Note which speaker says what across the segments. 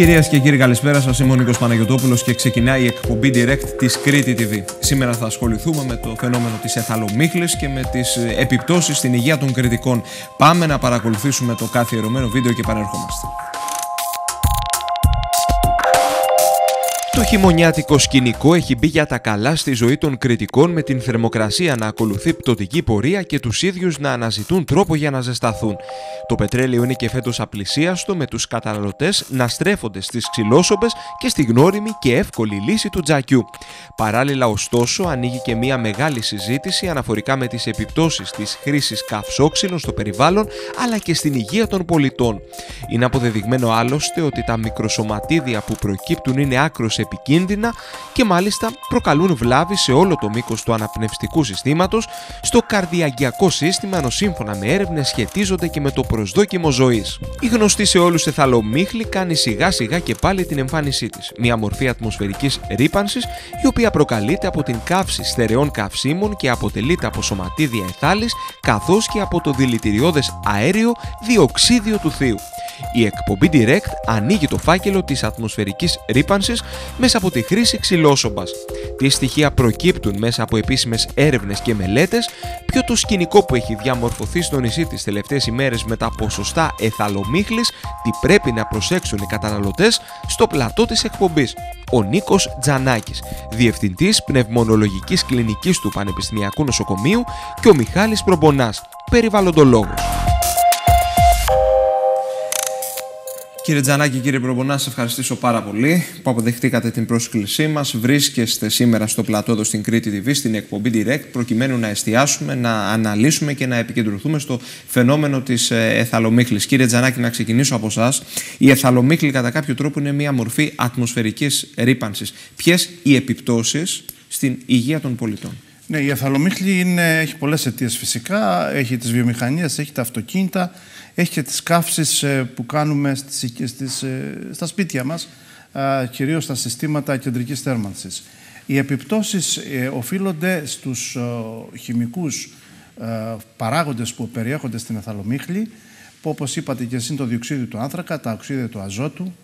Speaker 1: Κυρίες και κύριοι, καλησπέρα σας. Είμαι ο Νίκος Παναγιωτόπουλος και ξεκινάει η εκπομπή direct της Κρήτη TV. Σήμερα θα ασχοληθούμε με το φαινόμενο της εθαλομίχλης και με τις ε, επιπτώσεις στην υγεία των κριτικών. Πάμε να παρακολουθήσουμε το καθιερωμένο βίντεο και παρερχόμαστε. Το χειμωνιάτικο σκηνικό έχει μπει για τα καλά στη ζωή των κριτικών με την θερμοκρασία να ακολουθεί πτωτική πορεία και τους ίδιους να αναζητούν τρόπο για να ζεσταθούν. Το πετρέλαιο είναι και φέτος απλησίαστο με τους καταναλωτές να στρέφονται στις ξυλόσοπες και στη γνώριμη και εύκολη λύση του τζακιού. Παράλληλα ωστόσο ανοίγει και μια μεγάλη συζήτηση αναφορικά με τις επιπτώσεις της χρήσης καυσόξυλων στο περιβάλλον αλλά και στην υγεία των πολιτών. Είναι αποδεδειγμένο άλλωστε ότι τα μικροσωματίδια που προκύπτουν είναι άκρος επικίνδυνα και μάλιστα προκαλούν βλάβη σε όλο το μήκος του αναπνευστικού συστήματος στο καρδιαγιακό σύστημα ενώ σύμφωνα με έρευνες σχετίζονται και με το προσδόκιμο ζωής. Η γνωστή σε όλους εθαλομύχλη κάνει σιγά σιγά και πάλι την εμφάνισή της, μια μορφή ατμοσφαιρικής ρήπανσης η οποία προκαλείται από την καύση στερεών καυσίμων και αποτελείται από σωματίδια εθάλης καθώς και από το δηλητηριώδες αέριο διοξίδιο του θείου. Η εκπομπή Direct ανοίγει το φάκελο της ατμοσφαιρικής ρήπανσης μέσα από τη χρήση ξυλόσομπας. Τι στοιχεία προκύπτουν μέσα από επίσημες έρευνες και μελέτες, ποιο το σκηνικό που έχει διαμορφωθεί στο νησί τις τελευταίες ημέρες με τα ποσοστά εθαλομύχλης τι πρέπει να προσέξουν οι καταναλωτές στο πλατό της εκπομπής. Ο Νίκος Τζανάκης, Διευθυντής Πνευμονολογικής κλινικής του Πανεπιστημιακού Νοσοκομείου και ο Μιχάλης Προμπονάς, περιβαλλοντολόγος. Κύριε Τζανάκη, κύριε Προπονά, σας ευχαριστήσω πάρα πολύ που αποδεχτήκατε την πρόσκλησή μας. Βρίσκεστε σήμερα στο πλατό εδώ στην Κρήτη TV, στην εκπομπή Direct, προκειμένου να εστιάσουμε, να αναλύσουμε και να επικεντρωθούμε στο φαινόμενο της ε, εθαλομίχλης. Κύριε Τζανάκη, να ξεκινήσω από εσάς. Η εθαλομίχλη, κατά κάποιο τρόπο, είναι μια μορφή ατμοσφαιρικής ρήπανσης. Ποιες οι επιπτώσεις στην υγεία των πολιτών.
Speaker 2: Ναι, η εθαλομίχλη είναι, έχει πολλές αιτίες φυσικά. Έχει τις βιομηχανίες, έχει τα αυτοκίνητα έχει και τις καύσεις ε, που κάνουμε στις, ε, στα σπίτια μας, κυρίως στα συστήματα κεντρικής θέρμανσης. Οι επιπτώσεις ε, οφείλονται στους χημικούς παράγοντες που περιέχονται στην εθαλομίχλη, που όπως είπατε και εσύ το διοξείδιο του άνθρακα, τα οξύδια του αζότου,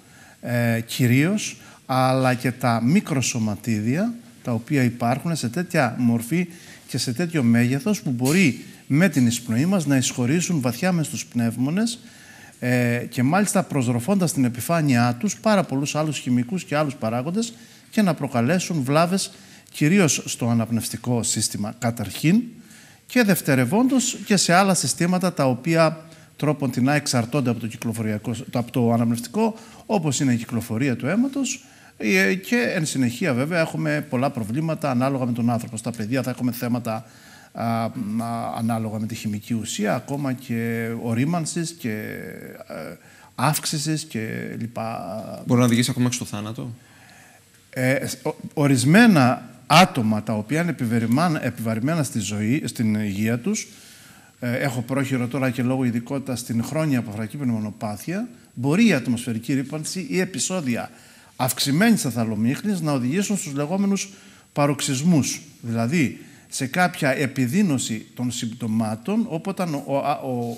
Speaker 2: κυρίως, αλλά και τα μικροσωματίδια, τα οποία υπάρχουν σε τέτοια μορφή και σε τέτοιο μέγεθος που μπορεί με την εισπνοή μας να εισχωρήσουν βαθιά μες στους πνεύμονες ε, και μάλιστα προσδροφώντας την επιφάνειά τους πάρα πολλούς άλλους χημικούς και άλλους παράγοντες και να προκαλέσουν βλάβες κυρίως στο αναπνευστικό σύστημα καταρχήν και δευτερευόντως και σε άλλα συστήματα τα οποία τρόπον την εξαρτώνται από το, από το αναπνευστικό όπως είναι η κυκλοφορία του αίματος ε, και εν συνεχεία βέβαια έχουμε πολλά προβλήματα ανάλογα με τον άνθρωπο. Στα παιδιά θα έχουμε θέματα ανάλογα με τη χημική ουσία, ακόμα και ορίμανσης και ε, αύξησης και λοιπά. Μπορεί να οδηγήσει ακόμα και στο θάνατο. Ε, ορισμένα άτομα τα οποία είναι επιβαρημένα στη ζωή, στην υγεία τους, ε, έχω πρόχειρο τώρα και λόγω ειδικότητα στην χρόνια αποφρακή πνευμονοπάθεια, μπορεί η ατμοσφαιρική ρήπανση ή επεισόδια αυξημένης αθαλομίχνης να οδηγήσουν στους λεγόμενους παροξισμούς. Δηλαδή, σε κάποια επιδείνωση των συμπτωμάτων, όταν ο, ο,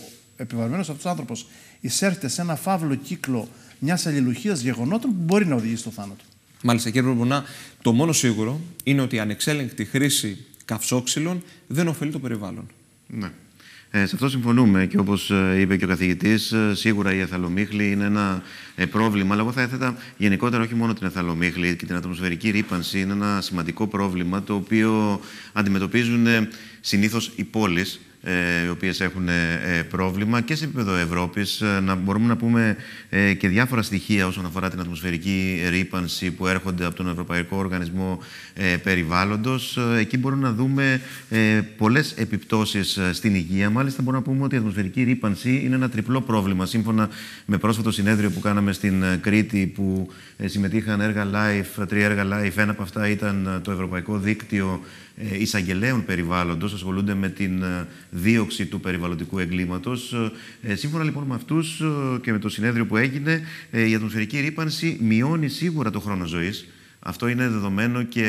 Speaker 2: ο αυτός άνθρωπος εισέρχεται σε ένα φαύλο κύκλο μιας αλληλουχίας γεγονότων που μπορεί να οδηγήσει στο θάνατο.
Speaker 1: Μάλιστα, κύριε Μπουρμπονά, το μόνο σίγουρο είναι ότι η ανεξέλεγκτη χρήση καυσόξυλων δεν ωφελεί το περιβάλλον.
Speaker 3: Ναι. Ε, σε αυτό συμφωνούμε και όπως ε, είπε και ο καθηγητής ε, σίγουρα η εθαλομίχλη είναι ένα πρόβλημα. Αλλά εγώ θα έθετα γενικότερα όχι μόνο την εθαλομίχλη και την ατμοσφαιρική ρήπανση. Είναι ένα σημαντικό πρόβλημα το οποίο αντιμετωπίζουν συνήθως οι πόλεις ε, οι οποίες έχουν ε, ε, πρόβλημα και σε επίπεδο Ευρώπης. Να μπορούμε να πούμε και διάφορα στοιχεία όσον αφορά την ατμοσφαιρική ρήπανση που έρχονται από τον Ευρωπαϊκό Οργανισμό Περιβάλλοντος. Εκεί μπορούμε να δούμε πολλές επιπτώσεις στην υγεία. Μάλιστα μπορούμε να πούμε ότι η ατμοσφαιρική ρήπανση είναι ένα τριπλό πρόβλημα. Σύμφωνα με πρόσφατο συνέδριο που κάναμε στην Κρήτη που συμμετείχαν έργα live, τρία έργα Ένα από αυτά ήταν το Ευρωπαϊκό Δίκτυο Εισαγγελέων Περιβάλλοντος. Ασχολούνται με την δίωξη του περιβαλλοντικού εγκλήματος. Ε, σύμφωνα λοιπόν με αυτούς ε, και με το συνέδριο που έγινε, ε, η ατμοσφαιρική ρήπανση μειώνει σίγουρα το χρόνο ζωής αυτό είναι δεδομένο και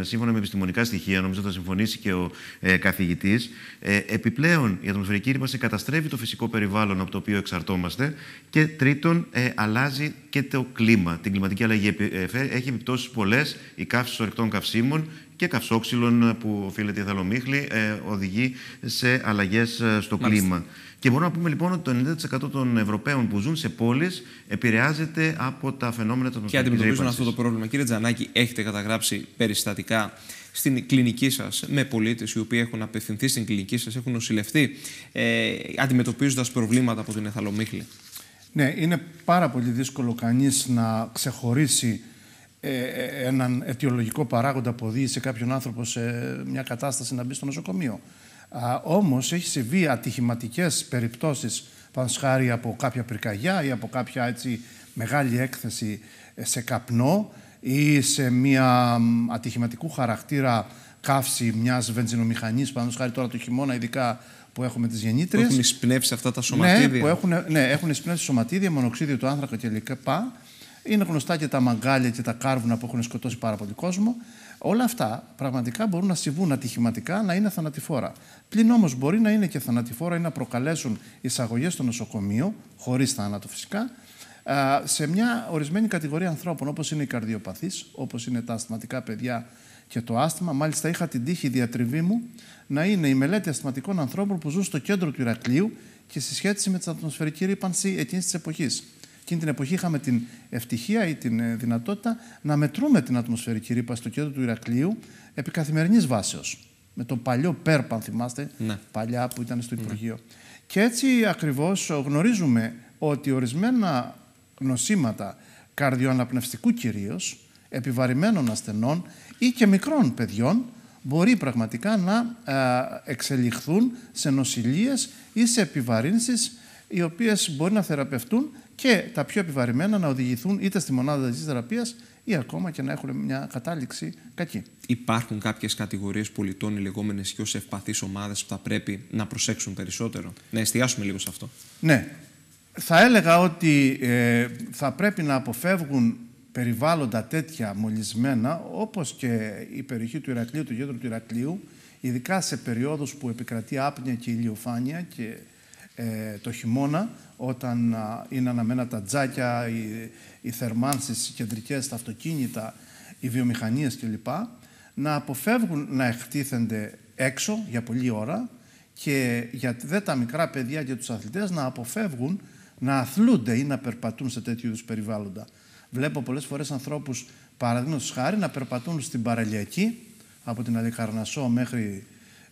Speaker 3: σύμφωνα με επιστημονικά στοιχεία, νομίζω θα συμφωνήσει και ο ε, καθηγητής. Ε, επιπλέον, η ατμοσφαιρική ρήπανση καταστρέφει το φυσικό περιβάλλον από το οποίο εξαρτώμαστε. Και τρίτον, ε, αλλάζει και το κλίμα. Την κλιματική αλλαγή ε, έχει επιπτώσεις πολλές. Η καύση ορεικτών καυσίμων και καυσόξυλων που οφείλεται η θαλομίχλη οδηγεί σε αλλαγές στο κλίμα. Και μπορούμε να πούμε λοιπόν ότι το 90% των Ευρωπαίων που ζουν σε πόλεις επηρεάζεται από τα φαινόμενα των ανθρώπων. Και αντιμετωπίζουν αυτό το πρόβλημα. Κύριε Τζανάκη, έχετε καταγράψει
Speaker 1: περιστατικά στην κλινική σας με πολίτες οι οποίοι έχουν απευθυνθεί στην κλινική σας, έχουν νοσηλευτεί, ε, αντιμετωπίζοντας προβλήματα από την εθαλομύχλη.
Speaker 2: Ναι, είναι πάρα πολύ δύσκολο κανείς να ξεχωρίσει ε, έναν αιτιολογικό παράγοντα που οδήγησε κάποιον άνθρωπο σε μια κατάσταση να μπει στο νοσοκομείο. Α, όμως έχει συμβεί ατυχηματικές περιπτώσεις πάνω χάρη από κάποια πυρκαγιά ή από κάποια έτσι, μεγάλη έκθεση σε καπνό ή σε μια ατυχηματικού χαρακτήρα καύση μιας βενζινομηχανής πάνω χάρη τώρα το χειμώνα ειδικά που έχουμε τις γεννήτριες που Έχουν εισπνεύσει αυτά τα ναι, σωματίδια. Ναι, που έχουν, ναι, έχουν εισπνεύσει σωματίδια, μονοξίδιο του άνθρακα κλπ. Και, είναι γνωστά και τα μαγκάλια και τα κάρβουνα που έχουν σκοτώσει πάρα πολύ κόσμο. Όλα αυτά πραγματικά μπορούν να συμβούν ατυχηματικά, να είναι θανατηφόρα. Πλην όμως μπορεί να είναι και θανατηφόρα ή να προκαλέσουν εισαγωγές στο νοσοκομείο, χωρίς θάνατο φυσικά, σε μια ορισμένη κατηγορία ανθρώπων, όπως είναι οι καρδιοπαθείς, όπως είναι τα ασθηματικά παιδιά και το άσθημα. Μάλιστα, είχα την τύχη διατριβή μου να είναι η μελέτη ασθηματικών ανθρώπων που ζουν στο κέντρο του Ηρακλείου και στη σχέση με την ατμοσφαιρική ρήπανση εκείνης της εποχής. Εκείνη την εποχή είχαμε την ευτυχία ή την ε, δυνατότητα να μετρούμε την ατμοσφαιρική ρήπα στο κέντρο του Ηρακλείου επί καθημερινής βάσεως. Με το παλιό ΠΕΡΠ, θυμάστε, ναι. παλιά που ήταν στο ναι. Υπουργείο. Και έτσι ακριβώς ε, γνωρίζουμε ότι ορισμένα νοσήματα καρδιοαναπνευστικού κυρίως, επιβαρημένων ασθενών ή και μικρών παιδιών, μπορεί πραγματικά να ε, εξελιχθούν σε νοσηλίες ή σε επιβαρύνσεις οι οποίες μπορεί να θεραπευτούν και τα πιο επιβαρημένα να οδηγηθούν είτε στη μονάδα της θεραπείας ή ακόμα και να έχουν μια κατάληξη κακή.
Speaker 1: Υπάρχουν κάποιες κατηγορίες πολιτών, οι λεγόμενες ω ευπαθείς ομάδες, που θα πρέπει να προσέξουν περισσότερο. Να εστιάσουμε λίγο σε αυτό.
Speaker 2: Ναι. Θα έλεγα ότι ε, θα πρέπει να αποφεύγουν περιβάλλοντα τέτοια μολυσμένα, όπως και η περιοχή του Ηρακλείου, του κέντρου του Ηρακλείου, ειδικά σε περιόδους που επικρατεί άπνια και ηλιοφάνεια και ε, το χειμώνα, όταν είναι αναμένα τα τζάκια, οι, οι θερμάνσεις, οι κεντρικές, τα αυτοκίνητα, οι βιομηχανίες κλπ. Να αποφεύγουν να εκτίθενται έξω για πολλή ώρα και για δε τα μικρά παιδιά και τους αθλητές να αποφεύγουν να αθλούνται ή να περπατούν σε τέτοιου περιβάλλοντα. Βλέπω πολλές φορές ανθρώπους, παραδείγματος χάρη, να περπατούν στην παραλιακή, από την Αλικαρνασό μέχρι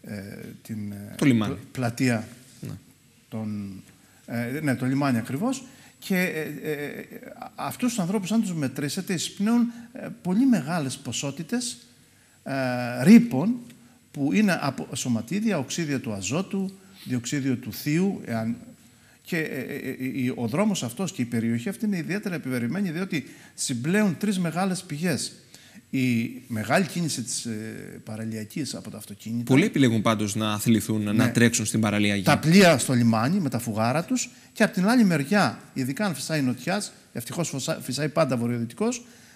Speaker 2: ε, την ε, πλατεία τον, ε, ναι, το λιμάνι ακριβώς, και ε, ε, ε, αυτούς τους ανθρώπους, αν τους μετρήσετε, εισπνέουν ε, πολύ μεγάλες ποσότητες ρήπων που είναι από σωματίδια, οξύδια του αζότου, διοξίδιο του θείου. Και ο δρόμος αυτός και η περιοχή αυτή είναι ιδιαίτερα επιβεβαιωμένη διότι συμπλέουν τρεις μεγάλες πηγές η μεγάλη κίνηση της ε, παραλιακής από τα αυτοκίνητα. Πολλοί
Speaker 1: επιλέγουν πάντως να αθληθούν, ναι. να τρέξουν στην παραλιακή. Τα
Speaker 2: πλοία στο λιμάνι με τα φουγάρα τους και από την άλλη μεριά, ειδικά αν φυσάει νοτιάς, ευτυχώς φυσάει πάντα βορειοδυτικός,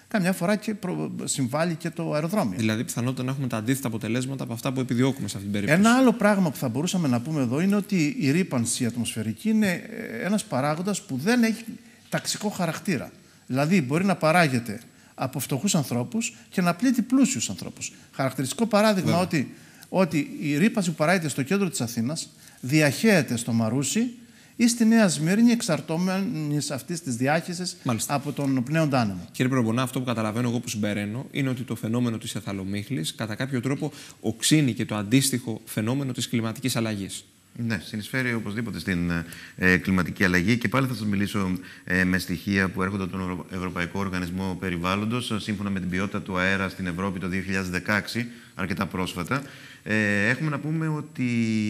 Speaker 2: καμιά φορά και προ... συμβάλλει και το αεροδρόμιο.
Speaker 1: Δηλαδή, πιθανότητα να έχουμε τα αντίθετα αποτελέσματα από αυτά που επιδιώκουμε σε αυτήν την περίπτωση.
Speaker 2: Ένα άλλο πράγμα που θα μπορούσαμε να πούμε εδώ είναι ότι η ρήπανση ατμοσφαιρική είναι ε, ένας παράγοντας που δεν έχει ταξικό χαρακτήρα. Δηλαδή, μπορεί να παράγεται από φτωχούς ανθρώπους και να πλήττει πλούσιους ανθρώπους. Χαρακτηριστικό παράδειγμα ότι, ότι η ρήπαση που παράγεται στο κέντρο της Αθήνας διαχέεται στο Μαρούσι ή στη Νέα Σμύρνη εξαρτώμενη αυτής της διάχυσης από τον πνέον άνεμο.
Speaker 1: Κύριε Προμπονά, αυτό που καταλαβαίνω εγώ που συμπεραίνω είναι ότι το φαινόμενο της εθαλομίχλη κατά κάποιο τρόπο οξύνει και το αντίστοιχο φαινόμενο της κλιματικής αλλαγής.
Speaker 3: Ναι, συνεισφέρει οπωσδήποτε στην ε, κλιματική αλλαγή και πάλι θα σας μιλήσω ε, με στοιχεία που έρχονται από τον Ευρωπαϊκό Οργανισμό Περιβάλλοντος σύμφωνα με την ποιότητα του αέρα στην Ευρώπη το 2016, αρκετά πρόσφατα. Ε, έχουμε να πούμε ότι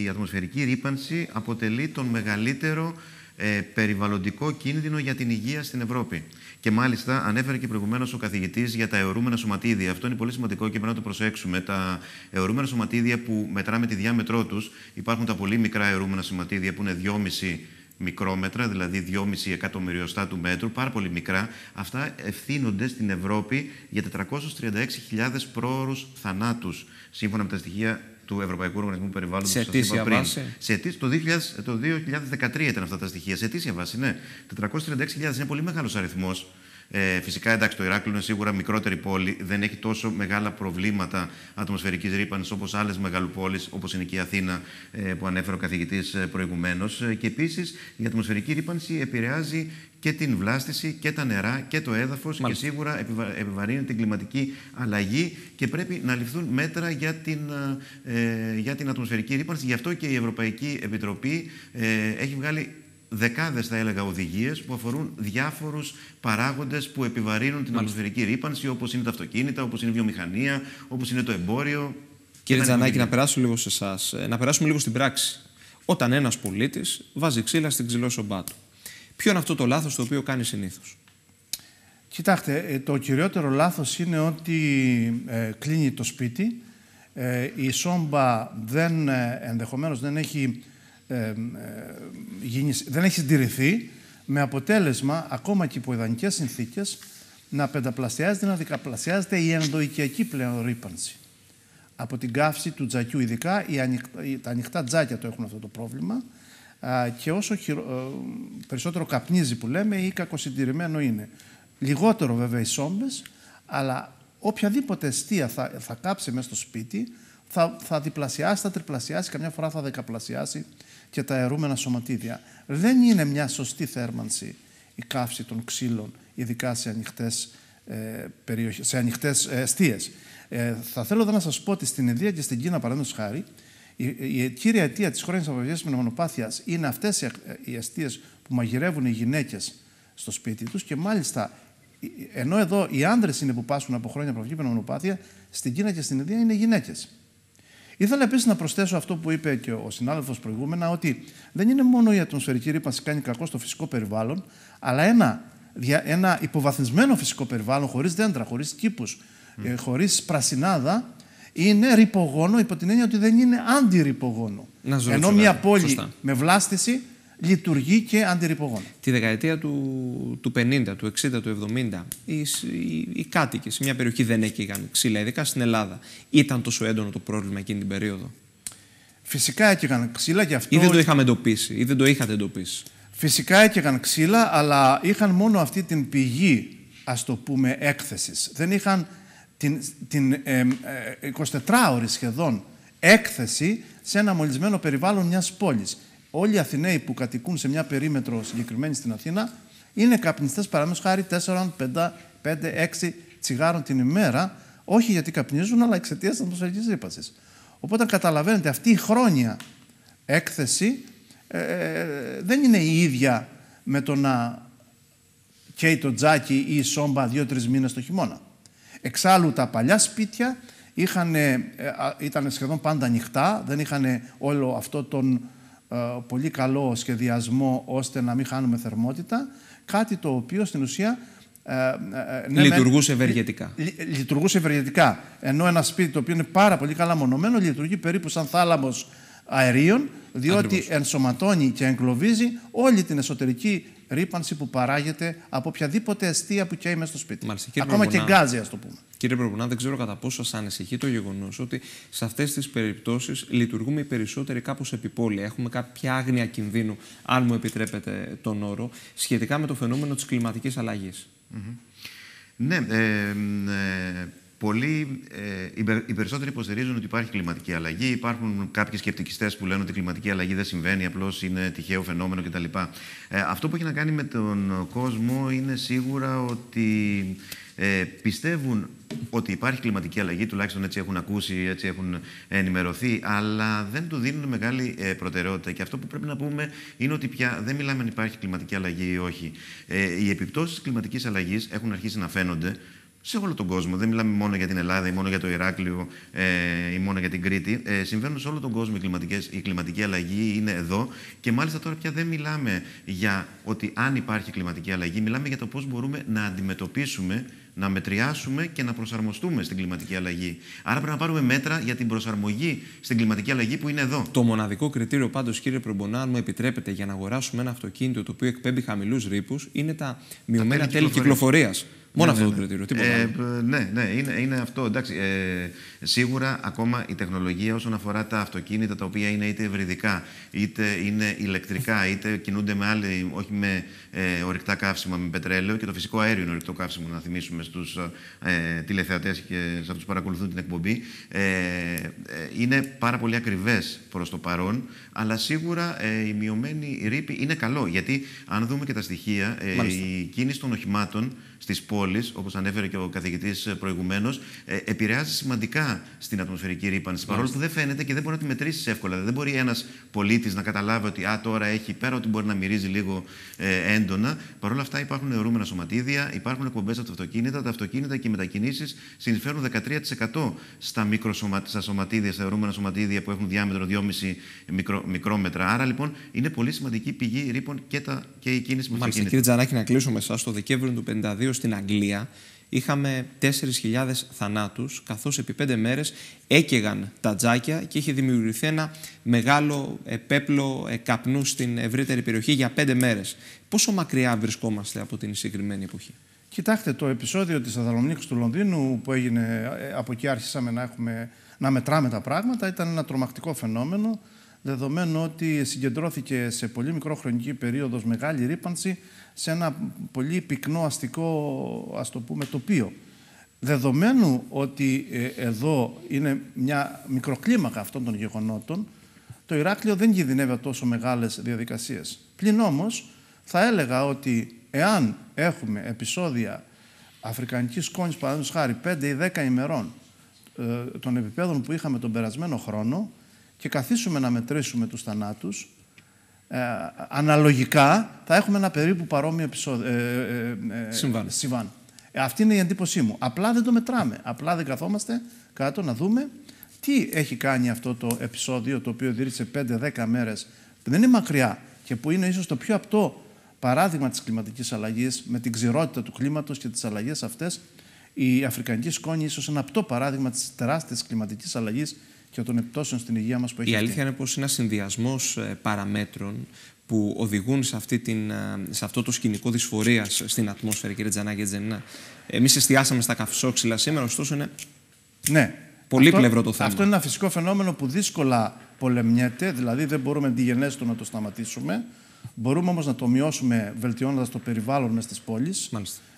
Speaker 3: η ατμοσφαιρική ρήπανση αποτελεί τον μεγαλύτερο ε, περιβαλλοντικό κίνδυνο για την υγεία στην Ευρώπη. Και μάλιστα ανέφερε και προηγουμένως ο καθηγητής για τα αιωρούμενα σωματίδια. Αυτό είναι πολύ σημαντικό και πρέπει να το προσέξουμε. Τα αιωρούμενα σωματίδια που μετράμε τη διάμετρό τους, υπάρχουν τα πολύ μικρά αιωρούμενα σωματίδια που είναι 2,5 μικρόμετρα, δηλαδή 2,5 εκατομμυριοστά του μέτρου, πάρα πολύ μικρά, αυτά ευθύνονται στην Ευρώπη για 436.000 πρόωρους θανάτους, σύμφωνα με τα στοιχεία του Ευρωπαϊκού Οργανισμού Περιβάλλοντος. Σε αιτήσια βάση. Σε το, 2000, το 2013 ήταν αυτά τα στοιχεία. Σε αιτήσια βάση, ναι. 436.000 είναι πολύ μεγάλος αριθμός. Ε, φυσικά εντάξει, το Ηράκλειο είναι σίγουρα μικρότερη πόλη, δεν έχει τόσο μεγάλα προβλήματα ατμοσφαιρικής ρήπανσης όπως άλλες μεγαλοπόλει, όπως είναι και η Αθήνα ε, που ανέφερε ο καθηγητής ε, προηγουμένως. Ε, και επίσης η ατμοσφαιρική ρήπανση επηρεάζει και την βλάστηση και τα νερά και το έδαφος και σίγουρα επιβα... επιβαρύνει την κλιματική αλλαγή και πρέπει να ληφθούν μέτρα για την, ε, για την ατμοσφαιρική ρήπανση. Γι' αυτό και η Ευρωπαϊκή Επιτροπή έχει βγάλει δεκάδες θα έλεγα οδηγίες που αφορούν διάφορους παράγοντες που επιβαρύνουν την ατμοσφαιρική ρήπανση όπως είναι τα αυτοκίνητα, όπως είναι η βιομηχανία, όπως είναι το εμπόριο. Κύριε Τζανάκη, να
Speaker 1: περάσουμε λίγο σε εσάς. Ε, να περάσουμε λίγο στην πράξη. Όταν ένας πολίτης βάζει ξύλα στην ξυλόσομπά του, ποιο είναι αυτό το λάθος το οποίο κάνει συνήθως.
Speaker 2: Κοιτάξτε, ε, το κυριότερο λάθος είναι ότι ε, κλείνει το σπίτι, η σόμπα δεν, ε, δεν έχει ε, δεν έχεις συντηρηθεί, με αποτέλεσμα, ακόμα και υπό ιδανικές συνθήκες, να πενταπλασιάζεται, να δικαπλασιάζεται η ενδοοικιακή πλέον ρήπανση. Από την καύση του τζακιού, ειδικά ανοιχ, τα ανοιχτά τζάκια το έχουν αυτό το πρόβλημα. και όσο ε, περισσότερο καπνίζει που λέμε ή κακοσυντηρημένο είναι. Λιγότερο βέβαια οι σόμπες, αλλά οποιαδήποτε αιστεία θα, θα κάψει μέσα στο σπίτι θα, θα διπλασιάσει, θα τριπλασιάσει, καμιά φορά θα δεκαπλασιάσει και τα αερούμενα σωματίδια. Δεν είναι μια σωστή θέρμανση η καύση των ξύλων, ειδικά σε ανοιχτές, ε, σε ανοιχτές ε, ε, θα θέλω εδώ να σας πω ότι στην Ινδία και στην Κίνα, παραδείγματος χάρη, η, η κύρια αιτία της χρόνιας με πνευμονοπάθειας είναι αυτές οι, οι που μαγειρεύουν οι γυναίκες στο σπίτι τους και μάλιστα ε, ενώ εδώ οι άντρε είναι που πάσχουν από χρόνια με μονοπάθεια, στην Κίνα και στην Ινδία είναι γυναίκες. Ήθελα επίσης να προσθέσω αυτό που είπε και ο συνάδελφος προηγούμενα, ότι δεν είναι μόνο η ατμοσφαιρική ρήπανση κάνει κακό στο φυσικό περιβάλλον, αλλά ένα, ένα υποβαθμισμένο φυσικό περιβάλλον, χωρίς δέντρα, χωρίς κήπους, mm. Ε, χωρίς πρασινάδα, είναι ρηπογόνο υπό την έννοια ότι δεν είναι αντιρρηπογόνο. Ενώ μια πόλη με βλάστηση λειτουργεί και αντιρρυπογόν.
Speaker 1: Τη δεκαετία του, του 50, του 60, του 70, οι, οι, κάτοικοι σε μια περιοχή δεν έκαιγαν ξύλα, ειδικά στην Ελλάδα. Ήταν τόσο έντονο το πρόβλημα εκείνη την περίοδο.
Speaker 2: Φυσικά έκαιγαν ξύλα και αυτό. ή δεν το
Speaker 1: είχαμε εντοπίσει, ή δεν το είχατε εντοπίσει.
Speaker 2: Φυσικά έκαιγαν ξύλα, αλλά είχαν μόνο αυτή την πηγή, ας το πούμε, έκθεσης. Δεν είχαν την, την ε, ε, 24 ώρη σχεδόν έκθεση σε ένα μολυσμένο περιβάλλον μιας πόλης όλοι οι Αθηναίοι που κατοικούν σε μια περίμετρο συγκεκριμένη στην Αθήνα είναι καπνιστές παραδείγματο χάρη 4, 5, 5, 6 τσιγάρων την ημέρα, όχι γιατί καπνίζουν, αλλά εξαιτίας της ατμοσφαιρικής ρήπασης. Οπότε καταλαβαίνετε, αυτή η χρόνια έκθεση ε, ε, δεν είναι η ίδια με το να καίει το τζάκι ή η σόμπα δύο-τρει μήνες το χειμώνα. Εξάλλου τα παλιά σπίτια ε, ήταν σχεδόν πάντα ανοιχτά, δεν είχαν όλο αυτό τον, ε, πολύ καλό σχεδιασμό ώστε να μην χάνουμε θερμότητα, κάτι το οποίο στην ουσία... Ε, ε, ναι, λειτουργούσε ευεργετικά. λειτουργούσε ευεργετικά. Ενώ ένα σπίτι το οποίο είναι πάρα πολύ καλά μονομένο λειτουργεί περίπου σαν θάλαμος αερίων, διότι ενσωματώνει και εγκλωβίζει όλη την εσωτερική ρήπανση που παράγεται από οποιαδήποτε αστεία που καίει μέσα στο σπίτι. Ακόμα και γκάζι, ας το
Speaker 1: πούμε. Κύριε Προβουνά, δεν ξέρω κατά πόσο σας ανησυχεί το γεγονός ότι σε αυτές τις περιπτώσεις λειτουργούμε οι περισσότεροι κάπως επιπόλαια. Έχουμε κάποια άγνοια κινδύνου, αν μου επιτρέπετε τον όρο, σχετικά με το φαινόμενο της κλιματικής
Speaker 3: αλλαγής. Ναι. Ε, ε Πολλοί, ε, οι περισσότεροι υποστηρίζουν ότι υπάρχει κλιματική αλλαγή. Υπάρχουν κάποιοι σκεπτικιστές που λένε ότι η κλιματική αλλαγή δεν συμβαίνει, απλώς είναι τυχαίο φαινόμενο κτλ. Ε, αυτό που έχει να κάνει με τον κόσμο είναι σίγουρα ότι ε, πιστεύουν ότι υπάρχει κλιματική αλλαγή, τουλάχιστον έτσι έχουν ακούσει, έτσι έχουν ενημερωθεί, αλλά δεν του δίνουν μεγάλη ε, προτεραιότητα. Και αυτό που πρέπει να πούμε είναι ότι πια δεν μιλάμε αν υπάρχει κλιματική αλλαγή ή όχι. Ε, οι επιπτώσεις της κλιματικής αλλαγής έχουν αρχίσει να φαίνονται σε όλο τον κόσμο. Δεν μιλάμε μόνο για την Ελλάδα ή μόνο για το Ηράκλειο ε, ή μόνο για την Κρήτη. Ε, συμβαίνουν σε όλο τον κόσμο οι κλιματικές, η κλιματική αλλαγή είναι εδώ. Και μάλιστα τώρα πια δεν μιλάμε για ότι αν υπάρχει κλιματική αλλαγή, μιλάμε για το πώς μπορούμε να αντιμετωπίσουμε να μετριάσουμε και να προσαρμοστούμε στην κλιματική αλλαγή. Άρα πρέπει να πάρουμε μέτρα για την προσαρμογή στην κλιματική αλλαγή που είναι εδώ. Το μοναδικό κριτήριο πάντως, κύριε
Speaker 1: Προμπονά, αν μου επιτρέπετε, για να αγοράσουμε ένα αυτοκίνητο το οποίο εκπέμπει χαμηλούς ρήπους είναι τα μειωμένα τέλη, τέλη κυκλοφορίας. Μόνο ναι, αυτό ναι, το ναι. κριτήριο. Τίποτα. Ε,
Speaker 3: ε, ναι, ναι, είναι, είναι αυτό. Εντάξει, ε, σίγουρα ακόμα η τεχνολογία όσον αφορά τα αυτοκίνητα τα οποία είναι είτε ευρυδικά, είτε είναι ηλεκτρικά, είτε κινούνται με άλλη, όχι με ε, ορυκτά καύσιμα, με πετρέλαιο και το φυσικό αέριο είναι ορυκτό καύσιμο, να θυμίσουμε στους ε, τηλεθεατές και σε αυτούς που παρακολουθούν την εκπομπή. Ε, ε είναι πάρα πολύ ακριβές προς το παρόν, αλλά σίγουρα ε, η μειωμένη ρήπη είναι καλό. Γιατί αν δούμε και τα στοιχεία, ε, η κίνηση των οχημάτων στις πόλεις, όπως ανέφερε και ο καθηγητής ε, προηγουμένως, ε, επηρεάζει σημαντικά στην ατμοσφαιρική ρήπανση. Παρόλο που δεν φαίνεται και δεν μπορεί να τη μετρήσεις εύκολα. Δεν μπορεί ένας πολίτης να καταλάβει ότι α, τώρα έχει πέρα ότι μπορεί να μυρίζει λίγο ε, έντονα. Παρ' όλα αυτά υπάρχουν αιωρούμενα σωματίδια, υπάρχουν εκπομπές από τα αυτοκίνητα. Τα αυτοκίνητα και οι μετακινήσεις συνεισφέρουν 13% στα, μικροσωμα... στα σωματίδια, στα αιωρούμενα σωματίδια που έχουν διάμετρο 2,5 μικρο... μικρόμετρα. Άρα λοιπόν είναι πολύ σημαντική πηγή ρήπων και, τα... και η κίνηση με Μάλιστα, κύριε
Speaker 1: Τζανάκη, να κλείσουμε εσά το Δεκέμβριο του 52 στην Αγγλία είχαμε 4.000 θανάτους, καθώς επί πέντε μέρες έκαιγαν τα τζάκια και είχε δημιουργηθεί ένα μεγάλο επέπλο ε, καπνού στην ευρύτερη περιοχή για πέντε μέρες. Πόσο μακριά βρισκόμαστε από την συγκεκριμένη
Speaker 2: εποχή. Κοιτάξτε, το επεισόδιο της Θεσσαλονίκης του Λονδίνου που έγινε, ε, από εκεί άρχισαμε να, έχουμε, να μετράμε τα πράγματα, ήταν ένα τρομακτικό φαινόμενο δεδομένου ότι συγκεντρώθηκε σε πολύ μικρό χρονική περίοδος μεγάλη ρήπανση σε ένα πολύ πυκνό αστικό, ας το πούμε, τοπίο. Δεδομένου ότι ε, εδώ είναι μια μικροκλίμακα αυτών των γεγονότων, το Ηράκλειο δεν κινδυνεύει τόσο μεγάλες διαδικασίες. Πλην όμως, θα έλεγα ότι εάν έχουμε επεισόδια αφρικανικής σκόνης, παραδείγματος χάρη, 5 ή 10 ημερών ε, των επιπέδων που είχαμε τον περασμένο χρόνο, και καθίσουμε να μετρήσουμε τους θανάτους, ε, αναλογικά θα έχουμε ένα περίπου παρόμοιο επεισόδιο, ε, ε, ε, ε συμβάν. αυτή είναι η εντύπωσή μου. Απλά δεν το μετράμε. Απλά δεν καθόμαστε κάτω να δούμε τι έχει κάνει αυτό το επεισόδιο το οποίο δίρυσε 5-10 μέρες που δεν είναι μακριά και που είναι ίσως το πιο απτό παράδειγμα της κλιματικής αλλαγής με την ξηρότητα του κλίματος και τις αλλαγές αυτές η Αφρικανική σκόνη ίσως ένα απτό παράδειγμα της τεράστιας κλιματικής αλλαγής και των επιπτώσεων στην υγεία μας που έχει. Η αλήθεια είναι
Speaker 1: πως είναι ένας συνδυασμός ε, παραμέτρων που οδηγούν σε, αυτή την, ε, σε αυτό το σκηνικό δυσφορίας στην ατμόσφαιρα, κύριε Τζανάκη. και Τζενίνα. Εμείς εστιάσαμε στα καυσόξυλα σήμερα, ωστόσο είναι.
Speaker 2: Ναι. Πολύπλευρο αυτό, το θέμα. Αυτό είναι ένα φυσικό φαινόμενο που δύσκολα πολεμιέται, δηλαδή δεν μπορούμε γενέση του να το σταματήσουμε. Μπορούμε όμως να το μειώσουμε βελτιώνοντας το περιβάλλον μέσα στις πόλεις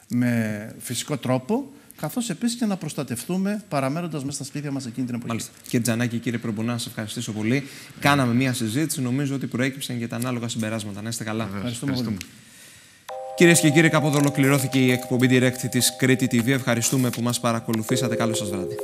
Speaker 2: με φυσικό τρόπο καθώς επίσης και να προστατευτούμε παραμένοντας μέσα στα σπίτια μας εκείνη την εποχή. Μάλιστα. Και Τζανάκη, κύριε Προμπονά, σα ευχαριστήσω πολύ. Κάναμε μία συζήτηση. Νομίζω ότι
Speaker 1: προέκυψαν και τα ανάλογα συμπεράσματα. Να είστε καλά. Ευχαριστούμε. Ευχαριστούμε. Κυρίες και κύριοι, κάπου ολοκληρώθηκε η εκπομπή Direct της Κρήτη TV. Ευχαριστούμε που μας παρακολουθήσατε. Καλό σας βράδυ.